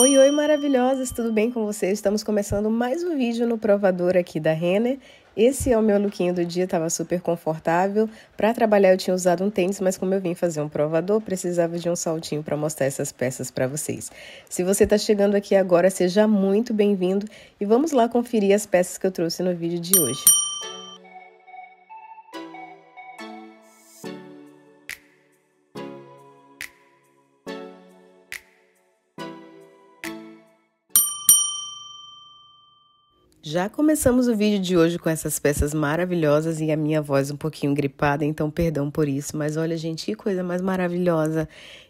Oi, oi, maravilhosas! Tudo bem com vocês? Estamos começando mais um vídeo no provador aqui da Renner. Esse é o meu lookinho do dia, estava super confortável. Para trabalhar eu tinha usado um tênis, mas como eu vim fazer um provador, precisava de um saltinho para mostrar essas peças para vocês. Se você está chegando aqui agora, seja muito bem-vindo e vamos lá conferir as peças que eu trouxe no vídeo de hoje. Já começamos o vídeo de hoje com essas peças maravilhosas e a minha voz um pouquinho gripada, então perdão por isso, mas olha, gente, que coisa mais maravilhosa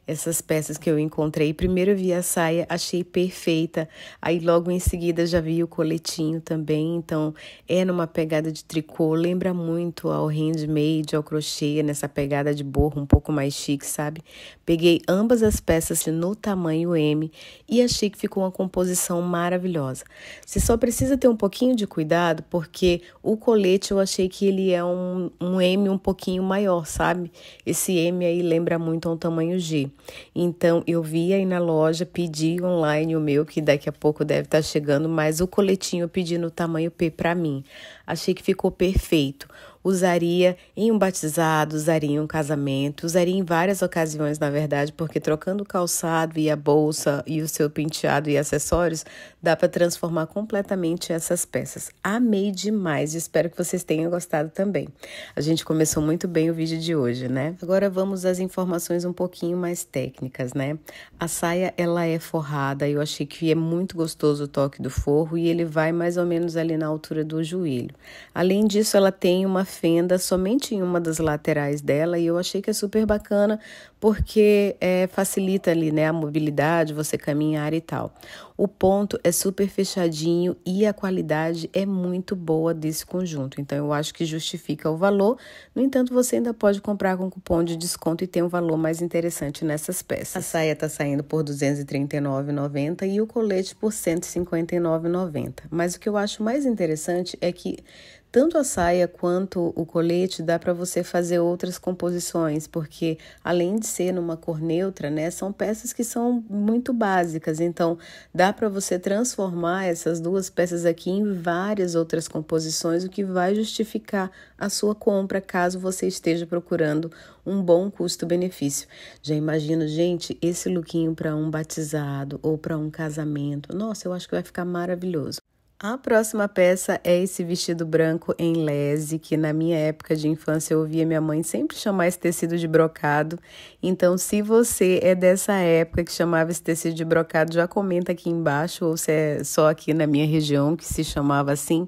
essas peças que eu encontrei. Primeiro eu vi a saia, achei perfeita. Aí logo em seguida já vi o coletinho também. Então é numa pegada de tricô, lembra muito ao handmade, ao crochê, nessa pegada de borro um pouco mais chique, sabe? Peguei ambas as peças no tamanho M e achei que ficou uma composição maravilhosa. Você só precisa ter um pouquinho de cuidado porque o colete eu achei que ele é um, um M um pouquinho maior, sabe? Esse M aí lembra muito a um tamanho G. Então eu vi aí na loja, pedi online o meu, que daqui a pouco deve estar tá chegando, mas o coletinho eu pedi no tamanho P para mim. Achei que ficou perfeito usaria em um batizado, usaria em um casamento, usaria em várias ocasiões, na verdade, porque trocando o calçado e a bolsa e o seu penteado e acessórios, dá para transformar completamente essas peças. Amei demais e espero que vocês tenham gostado também. A gente começou muito bem o vídeo de hoje, né? Agora vamos às informações um pouquinho mais técnicas, né? A saia ela é forrada, eu achei que é muito gostoso o toque do forro e ele vai mais ou menos ali na altura do joelho. Além disso, ela tem uma fenda somente em uma das laterais dela e eu achei que é super bacana porque é, facilita ali, né, a mobilidade, você caminhar e tal. O ponto é super fechadinho e a qualidade é muito boa desse conjunto, então eu acho que justifica o valor. No entanto, você ainda pode comprar com cupom de desconto e tem um valor mais interessante nessas peças. A saia tá saindo por R$ 239,90 e o colete por R$ 159,90. Mas o que eu acho mais interessante é que tanto a saia quanto o colete dá para você fazer outras composições, porque além de ser numa cor neutra, né, são peças que são muito básicas. Então, dá para você transformar essas duas peças aqui em várias outras composições, o que vai justificar a sua compra caso você esteja procurando um bom custo-benefício. Já imagino, gente, esse lookinho para um batizado ou para um casamento. Nossa, eu acho que vai ficar maravilhoso. A próxima peça é esse vestido branco em lese, que na minha época de infância eu ouvia minha mãe sempre chamar esse tecido de brocado. Então, se você é dessa época que chamava esse tecido de brocado, já comenta aqui embaixo, ou se é só aqui na minha região que se chamava assim.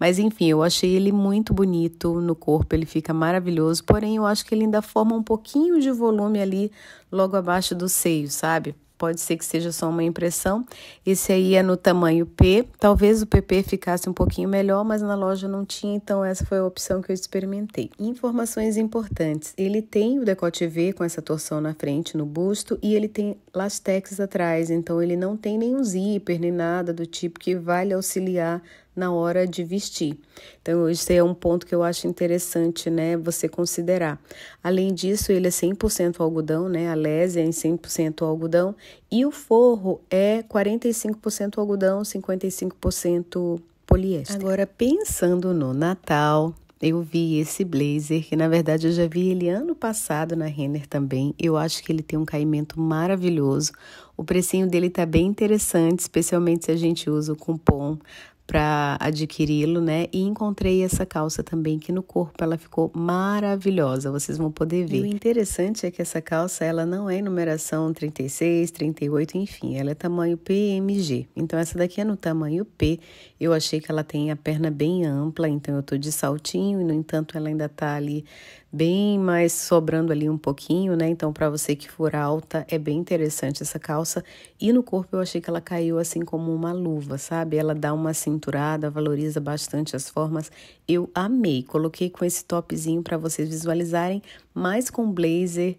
Mas enfim, eu achei ele muito bonito no corpo, ele fica maravilhoso, porém eu acho que ele ainda forma um pouquinho de volume ali logo abaixo do seio, sabe? pode ser que seja só uma impressão. Esse aí é no tamanho P. Talvez o PP ficasse um pouquinho melhor, mas na loja não tinha, então essa foi a opção que eu experimentei. Informações importantes. Ele tem o decote V com essa torção na frente, no busto, e ele tem lastex atrás, então ele não tem nenhum zíper, nem nada do tipo que vai lhe auxiliar na hora de vestir. Então, esse é um ponto que eu acho interessante, né, você considerar. Além disso, ele é 100% algodão, né, a lésia é em 100% algodão e o forro é 45% algodão, 55% poliéster. Agora, pensando no Natal, eu vi esse blazer, que na verdade eu já vi ele ano passado na Renner também. Eu acho que ele tem um caimento maravilhoso. O precinho dele tá bem interessante, especialmente se a gente usa o cupom para adquiri-lo, né? E encontrei essa calça também que no corpo ela ficou maravilhosa, vocês vão poder ver. E o interessante é que essa calça ela não é numeração 36, 38, enfim, ela é tamanho PMG. Então essa daqui é no tamanho P. Eu achei que ela tem a perna bem ampla, então eu tô de saltinho e no entanto ela ainda tá ali bem mais sobrando ali um pouquinho, né? Então, para você que for alta, é bem interessante essa calça. E no corpo eu achei que ela caiu assim como uma luva, sabe? Ela dá uma cinturada, valoriza bastante as formas. Eu amei. Coloquei com esse topzinho para vocês visualizarem, mais com blazer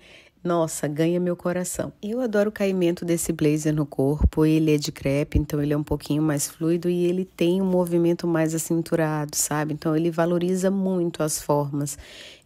nossa, ganha meu coração. Eu adoro o caimento desse blazer no corpo. Ele é de crepe, então ele é um pouquinho mais fluido e ele tem um movimento mais acinturado, sabe? Então ele valoriza muito as formas.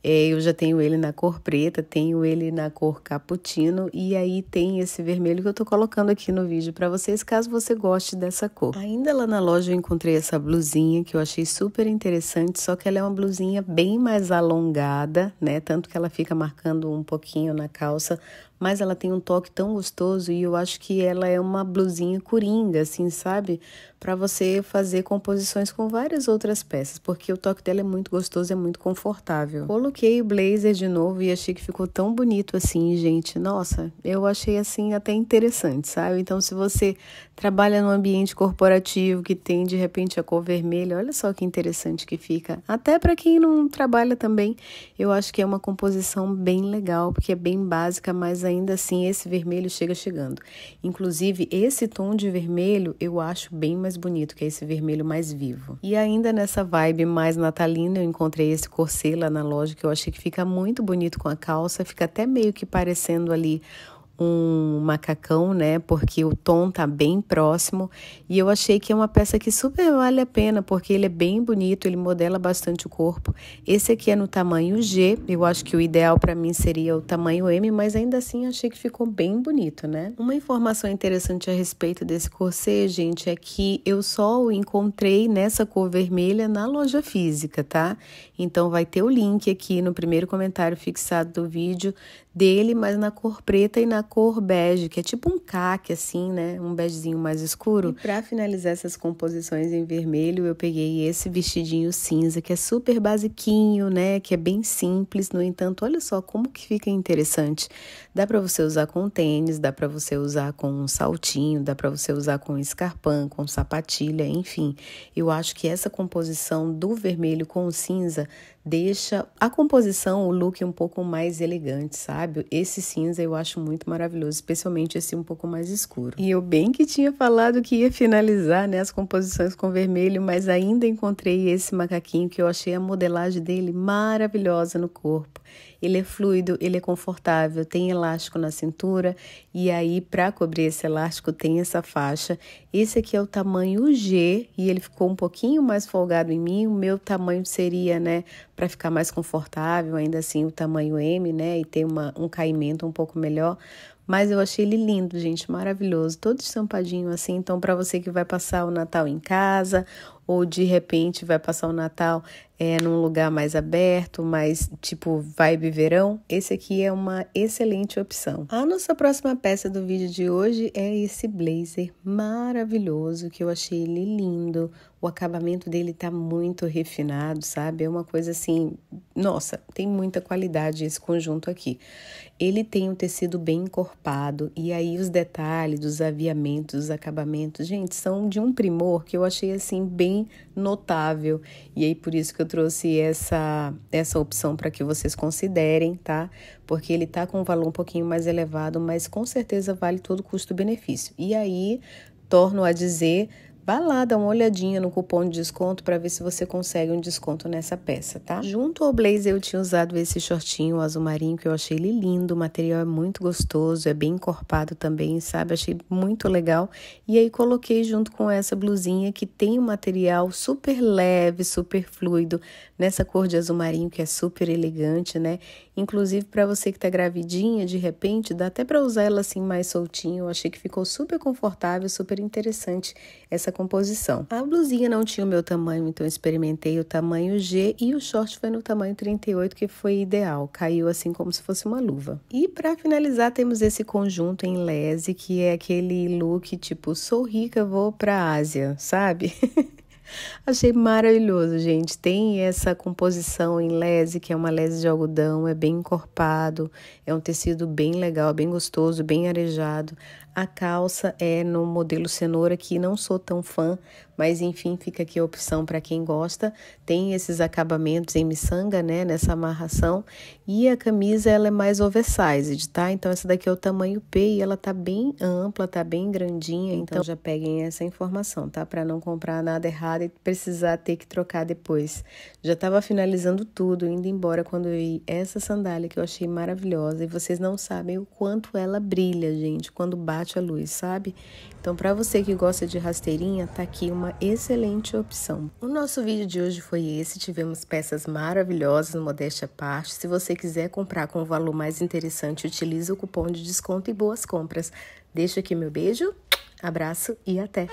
É, eu já tenho ele na cor preta, tenho ele na cor cappuccino e aí tem esse vermelho que eu tô colocando aqui no vídeo para vocês, caso você goste dessa cor. Ainda lá na loja eu encontrei essa blusinha que eu achei super interessante, só que ela é uma blusinha bem mais alongada, né? Tanto que ela fica marcando um pouquinho na calça calça, mas ela tem um toque tão gostoso e eu acho que ela é uma blusinha coringa, assim, sabe? para você fazer composições com várias outras peças, porque o toque dela é muito gostoso, é muito confortável. Coloquei o blazer de novo e achei que ficou tão bonito assim, gente. Nossa, eu achei assim até interessante, sabe? Então, se você trabalha num ambiente corporativo que tem de repente a cor vermelha, olha só que interessante que fica. Até para quem não trabalha também, eu acho que é uma composição bem legal, porque é bem básica, mas ainda assim esse vermelho chega chegando. Inclusive, esse tom de vermelho eu acho bem mais mais bonito, que é esse vermelho mais vivo. E ainda nessa vibe mais natalina, eu encontrei esse corset lá na loja que eu achei que fica muito bonito com a calça, fica até meio que parecendo ali um macacão, né? Porque o tom tá bem próximo e eu achei que é uma peça que super vale a pena, porque ele é bem bonito, ele modela bastante o corpo. Esse aqui é no tamanho G, eu acho que o ideal para mim seria o tamanho M, mas ainda assim achei que ficou bem bonito, né? Uma informação interessante a respeito desse corset, gente, é que eu só o encontrei nessa cor vermelha na loja física, tá? Então vai ter o link aqui no primeiro comentário fixado do vídeo dele, mas na cor preta e na cor bege, que é tipo um caque, assim, né? Um begezinho mais escuro. E pra finalizar essas composições em vermelho, eu peguei esse vestidinho cinza, que é super basiquinho, né? Que é bem simples. No entanto, olha só como que fica interessante. Dá para você usar com tênis, dá para você usar com um saltinho, dá para você usar com escarpão, com sapatilha, enfim. Eu acho que essa composição do vermelho com o cinza deixa a composição, o look um pouco mais elegante, sabe? Esse cinza eu acho muito maravilhoso, especialmente esse um pouco mais escuro. E eu bem que tinha falado que ia finalizar né, as composições com vermelho, mas ainda encontrei esse macaquinho que eu achei a modelagem dele maravilhosa no corpo. Ele é fluido, ele é confortável, tem elástico na cintura e aí para cobrir esse elástico tem essa faixa. Esse aqui é o tamanho G e ele ficou um pouquinho mais folgado em mim. O meu tamanho seria, né, para ficar mais confortável, ainda assim o tamanho M, né, e ter uma, um caimento um pouco melhor. Mas eu achei ele lindo, gente, maravilhoso, todo estampadinho assim. Então, para você que vai passar o Natal em casa ou de repente vai passar o Natal é, num lugar mais aberto, mais tipo vibe verão, esse aqui é uma excelente opção. A nossa próxima peça do vídeo de hoje é esse blazer maravilhoso que eu achei ele lindo. O acabamento dele tá muito refinado, sabe? É uma coisa assim, nossa, tem muita qualidade esse conjunto aqui. Ele tem um tecido bem encorpado e aí os detalhes dos aviamentos, dos acabamentos, gente, são de um primor que eu achei assim bem notável. E aí por isso que eu trouxe essa essa opção para que vocês considerem, tá? Porque ele tá com um valor um pouquinho mais elevado, mas com certeza vale todo custo-benefício. E aí torno a dizer Vá lá, dá uma olhadinha no cupom de desconto para ver se você consegue um desconto nessa peça, tá? Junto ao blazer eu tinha usado esse shortinho azul marinho que eu achei ele lindo, o material é muito gostoso, é bem encorpado também, sabe? Achei muito legal. E aí coloquei junto com essa blusinha que tem um material super leve, super fluido, nessa cor de azul marinho que é super elegante, né? Inclusive para você que tá gravidinha, de repente, dá até para usar ela assim mais soltinho. Eu achei que ficou super confortável, super interessante essa essa composição. A blusinha não tinha o meu tamanho, então experimentei o tamanho G e o short foi no tamanho 38, que foi ideal. Caiu assim como se fosse uma luva. E para finalizar, temos esse conjunto em lese, que é aquele look tipo, sou rica, vou pra Ásia, sabe? Achei maravilhoso, gente. Tem essa composição em lese, que é uma lese de algodão, é bem encorpado, é um tecido bem legal, bem gostoso, bem arejado. A calça é no modelo cenoura, que não sou tão fã, mas enfim, fica aqui a opção para quem gosta. Tem esses acabamentos em miçanga, né, nessa amarração. E a camisa ela é mais oversized, tá? Então essa daqui é o tamanho P e ela tá bem ampla, tá bem grandinha, então, então já peguem essa informação, tá? Para não comprar nada errado e precisar ter que trocar depois. Já estava finalizando tudo, indo embora quando eu vi essa sandália que eu achei maravilhosa e vocês não sabem o quanto ela brilha, gente, quando bate a luz, sabe? Então para você que gosta de rasteirinha, tá aqui uma excelente opção. O nosso vídeo de hoje foi esse, tivemos peças maravilhosas, modéstia parte. Se você quiser comprar com um valor mais interessante, utilize o cupom de desconto e boas compras. Deixo aqui meu beijo, abraço e até!